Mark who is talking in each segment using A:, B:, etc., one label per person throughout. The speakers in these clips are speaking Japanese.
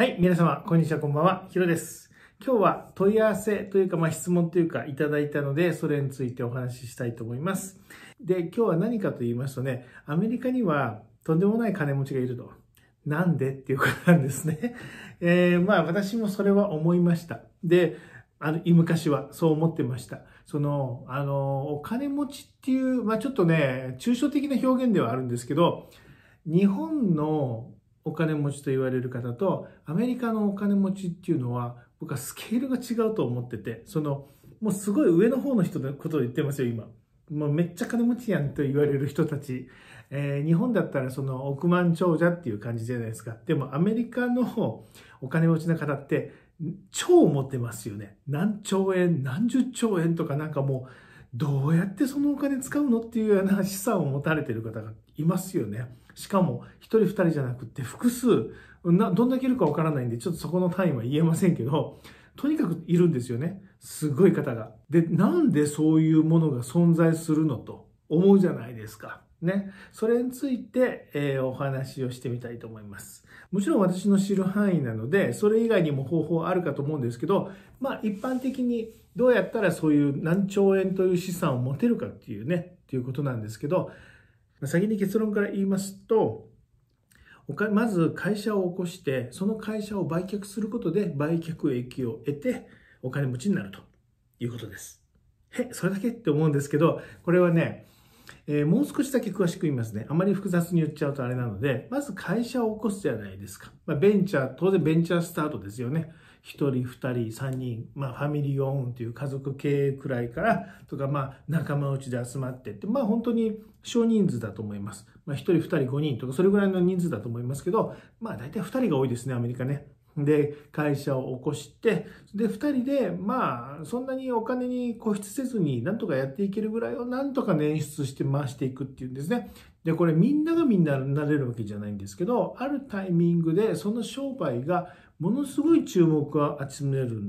A: はい、皆様、こんにちは、こんばんは、ひろです。今日は問い合わせというか、まあ、質問というか、いただいたので、それについてお話ししたいと思います。で、今日は何かと言いますとね、アメリカにはとんでもない金持ちがいると。なんでっていうことなんですね。えー、まあ、私もそれは思いました。で、あの、昔はそう思ってました。その、あの、お金持ちっていう、まあ、ちょっとね、抽象的な表現ではあるんですけど、日本のお金持ちと言われる方とアメリカのお金持ちっていうのは僕はスケールが違うと思っててそのもうすごい上の方の人のことを言ってますよ今もうめっちゃ金持ちやんと言われる人たち、えー、日本だったらその億万長者っていう感じじゃないですかでもアメリカのお金持ちの方って超持ってますよね何兆円何十兆円とかなんかもうどうやってそのお金使うのっていうような資産を持たれてる方がいますよね。しかも、一人二人じゃなくて複数、どんだけいるかわからないんで、ちょっとそこの単位は言えませんけど、とにかくいるんですよね。すごい方が。で、なんでそういうものが存在するのと思うじゃないですか。ね。それについて、えー、お話をしてみたいと思います。もちろん私の知る範囲なので、それ以外にも方法あるかと思うんですけど、まあ一般的にどうやったらそういう何兆円という資産を持てるかっていうね、っていうことなんですけど、先に結論から言いますと、まず会社を起こして、その会社を売却することで売却益を得てお金持ちになるということです。え、それだけって思うんですけど、これはね、えー、もう少しだけ詳しく言いますね。あまり複雑に言っちゃうとあれなので、まず会社を起こすじゃないですか。まあ、ベンチャー、当然ベンチャースタートですよね。1人、2人、3人、まあ、ファミリーオンという家族経営くらいからとか、まあ、仲間内で集まってって、まあ、本当に少人数だと思います。まあ、1人、2人、5人とか、それぐらいの人数だと思いますけど、まあ、大体2人が多いですね、アメリカね。で、会社を起こして、で、2人で、まあ、そんなにお金に固執せずに、なんとかやっていけるぐらいを、なんとか捻出して回していくっていうんですね。で、これみんながみんななれるわけじゃないんですけど、あるタイミングで、その商売がものすごい注目を集める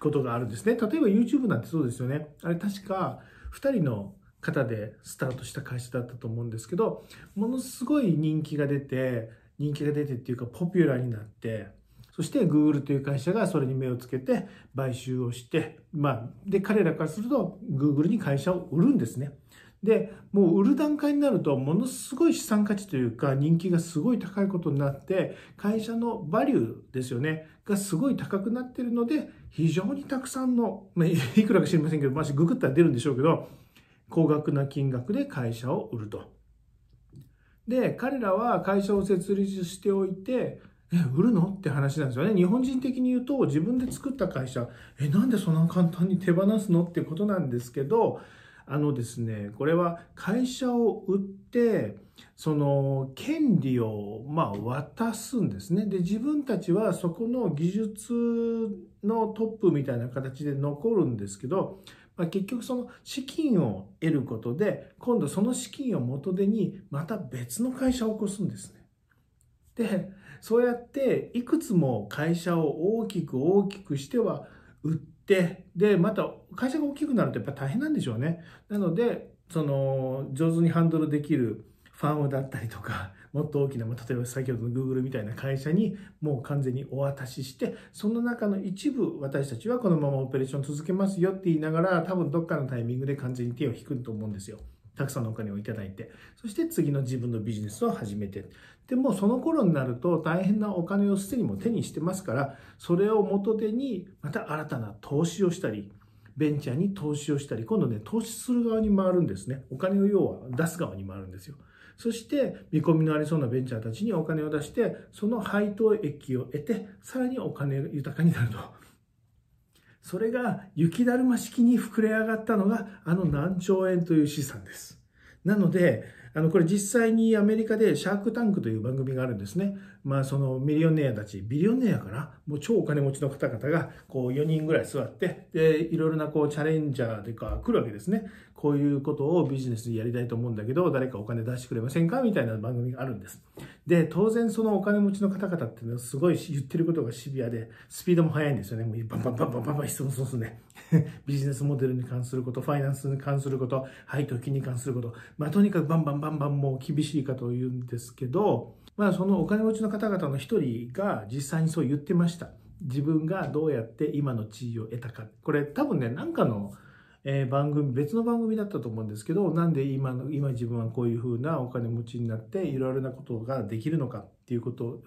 A: ことがあるんですね。例えば YouTube なんてそうですよね。あれ確か2人の方でスタートした会社だったと思うんですけど、ものすごい人気が出て、人気が出てっていうかポピュラーになって、そして Google という会社がそれに目をつけて買収をして、まあ、で、彼らからすると Google に会社を売るんですね。でもう売る段階になるとものすごい資産価値というか人気がすごい高いことになって会社のバリューですよねがすごい高くなってるので非常にたくさんの、まあ、いくらか知りませんけどまあググったら出るんでしょうけど高額な金額で会社を売ると。で彼らは会社を設立しておいてえ売るのって話なんですよね日本人的に言うと自分で作った会社えなんでそんな簡単に手放すのってことなんですけどあのですね、これは会社を売って、その権利をまあ渡すんですね。で、自分たちはそこの技術のトップみたいな形で残るんですけど、まあ、結局その資金を得ることで、今度その資金を元手にまた別の会社を起こすんですね。で、そうやっていくつも会社を大きく大きくしては売って、で、また会社が大きくなるとやっぱ大変なんでしょうね。なので、その、上手にハンドルできるファームだったりとか、もっと大きな、例えば先ほどの Google みたいな会社にもう完全にお渡しして、その中の一部私たちはこのままオペレーション続けますよって言いながら、多分どっかのタイミングで完全に手を引くと思うんですよ。たくさんのお金をいただいて、そして次の自分のビジネスを始めて。でもその頃になると大変なお金をすでにも手にしてますから、それを元手にまた新たな投資をしたり、ベンチャーに投資をしたり、今度ね、投資する側に回るんですね。お金を要は出す側に回るんですよ。そして、見込みのありそうなベンチャーたちにお金を出して、その配当益を得て、さらにお金が豊かになると。それが雪だるま式に膨れ上がったのがあの何兆円という資産です。なので、あのこれ実際にアメリカでシャークタンクという番組があるんですね。まあそのミリオネアたち、ビリオネアかなもう超お金持ちの方々がこう4人ぐらい座って、で、いろいろなこうチャレンジャーというか来るわけですね。こういうことをビジネスでやりたいと思うんだけど、誰かお金出してくれませんかみたいな番組があるんです。で、当然そのお金持ちの方々っていうのはすごい言ってることがシビアで、スピードも速いんですよね。もうバンバンバンバンバンバン質問するんですね。ビジネスモデルに関すること、ファイナンスに関すること、配当金に関すること、まあとにかくバンバンバンバンもう厳しいかと言うんですけど、まあそのお金持ちの方々の一人が実際にそう言ってました。自分がどうやって今の地位を得たか。これ多分ね、なんかのえー、番組、別の番組だったと思うんですけど、なんで今の、今自分はこういう風なお金持ちになって、いろいろなことができるのかっていうことを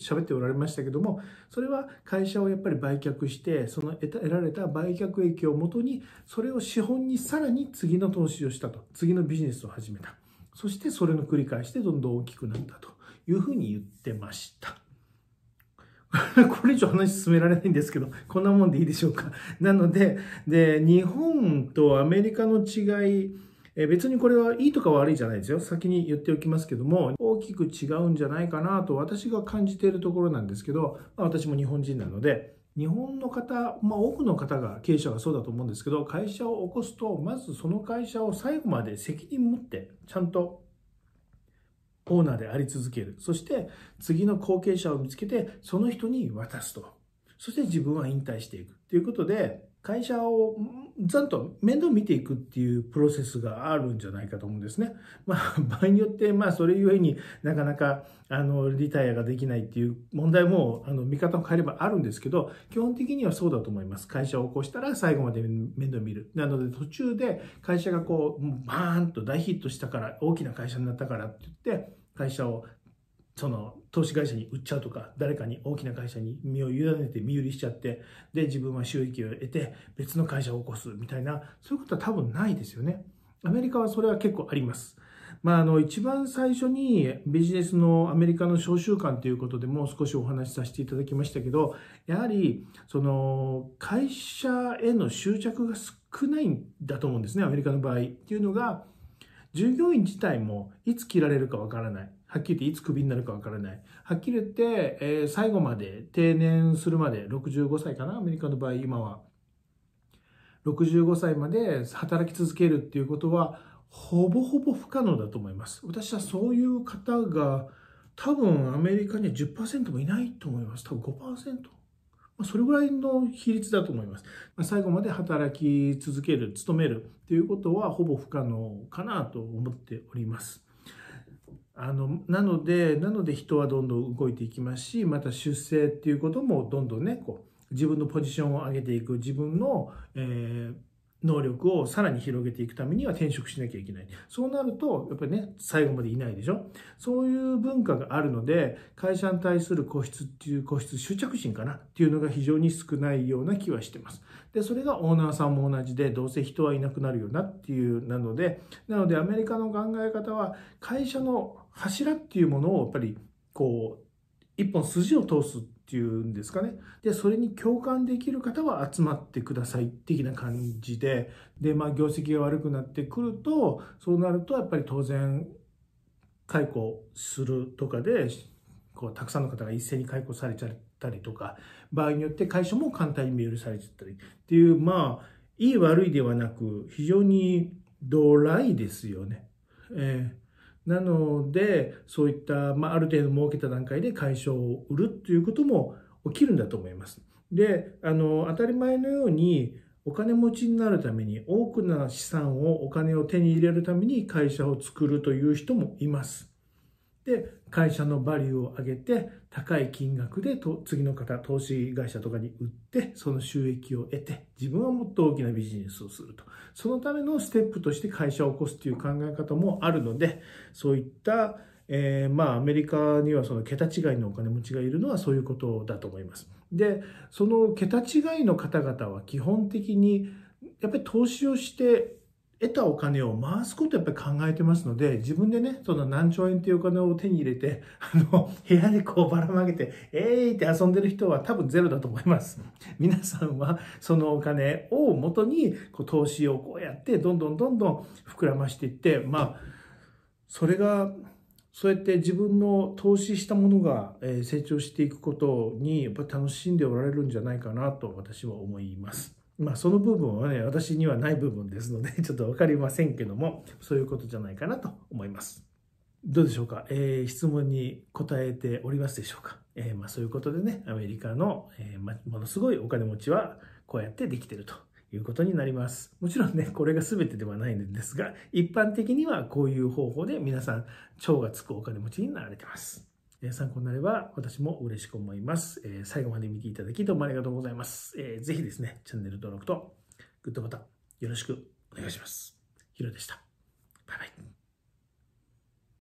A: 喋っておられましたけども、それは会社をやっぱり売却して、その得られた売却益をもとに、それを資本にさらに次の投資をしたと。次のビジネスを始めた。そしてそれの繰り返しでどんどん大きくなったというふうに言ってました。これ以上話進められないんですけど、こんなもんでいいでしょうか。なので、で、日本とアメリカの違い、え別にこれはいいとか悪いじゃないですよ。先に言っておきますけども、大きく違うんじゃないかなと私が感じているところなんですけど、まあ、私も日本人なので、日本の方、まあ、多くの方が経営者がそうだと思うんですけど、会社を起こすと、まずその会社を最後まで責任持って、ちゃんとオーナーであり続ける。そして次の後継者を見つけてその人に渡すと。そして自分は引退していくということで会社をちゃんと面倒見ていくっていうプロセスがあるんじゃないかと思うんですね。まあ、場合によって、まあ、それゆえになかなか、あの、リタイアができないっていう問題も、あの、見方を変えればあるんですけど、基本的にはそうだと思います。会社を起こしたら最後まで面倒見る。なので、途中で会社がこう、バーンと大ヒットしたから、大きな会社になったからって言って、会社をその投資会社に売っちゃうとか誰かに大きな会社に身を委ねて身売りしちゃってで自分は収益を得て別の会社を起こすみたいなそういうことは多分ないですよねアメリカはそれは結構ありますまあ、あの一番最初にビジネスのアメリカの商習慣ということでも少しお話しさせていただきましたけどやはりその会社への執着が少ないんだと思うんですねアメリカの場合っていうのが従業員自体もいつ切られるかわからないはっきり言っていつクビになるかわからない。はっきり言って、えー、最後まで、定年するまで、65歳かな、アメリカの場合、今は。65歳まで働き続けるっていうことは、ほぼほぼ不可能だと思います。私はそういう方が、多分アメリカには10%もいないと思います。多分5%。それぐらいの比率だと思います。最後まで働き続ける、勤めるっていうことはほぼ不可能かなと思っております。あのなのでなので人はどんどん動いていきますしまた出世っていうこともどんどんねこう自分のポジションを上げていく自分の、えー、能力をさらに広げていくためには転職しなきゃいけない。そうなると、やっぱりね、最後までいないでしょそういう文化があるので、会社に対する個室っていう個室執着心かなっていうのが非常に少ないような気はしてます。で、それがオーナーさんも同じで、どうせ人はいなくなるよなっていう、なので、なのでアメリカの考え方は、会社の柱っていうものをやっぱりこう一本筋を通すっていうんですかねでそれに共感できる方は集まってください的な感じでで、まあ、業績が悪くなってくるとそうなるとやっぱり当然解雇するとかでこうたくさんの方が一斉に解雇されちゃったりとか場合によって会社も簡単に見許されちゃったりっていうまあいい悪いではなく非常にドライですよね。えーなので、そういった、まあ、ある程度設けた段階で解消を売るっていうことも起きるんだと思います。で、あの、当たり前のように、お金持ちになるために多くの資産をお金を手に入れるために会社を作るという人もいます。で、会社のバリューを上げて、高い金額でと次の方、投資会社とかに売って、その収益を得て、自分はもっと大きなビジネスをすると。そのためのステップとして会社を起こすという考え方もあるので、そういった、えー、まあ、アメリカにはその桁違いのお金持ちがいるのはそういうことだと思います。で、その桁違いの方々は基本的に、やっぱり投資をして得たお金を回すことをやっぱり考えてますので、自分でね、その何兆円っていうお金を手に入れて、あの、部屋でこうばらまげて、えーって遊んでる人は多分ゼロだと思います。皆さんはそのお金を元に、こう投資をこうやって、どんどんどんどん膨らましていって、まあ、それが、そうやって自分の投資したものが成長していくことに、やっぱり楽しんでおられるんじゃないかなと私は思います。まあ、その部分はね、私にはない部分ですので、ちょっと分かりませんけども、そういうことじゃないかなと思います。どうでしょうか、えー、質問に答えておりますでしょうか、えー、まあ、そういうことでね、アメリカの、えー、ま、ものすごいお金持ちはこうやってできてるということになります。もちろんね、これが全てではないんですが、一般的にはこういう方法で皆さん、蝶がつくお金持ちになられてます。参考になれば私も嬉しく思います。え最後まで見ていただきどうもありがとうございます。えぜひですね、チャンネル登録とグッドボタンよろしくお願いします。ヒロでした。バイバイ。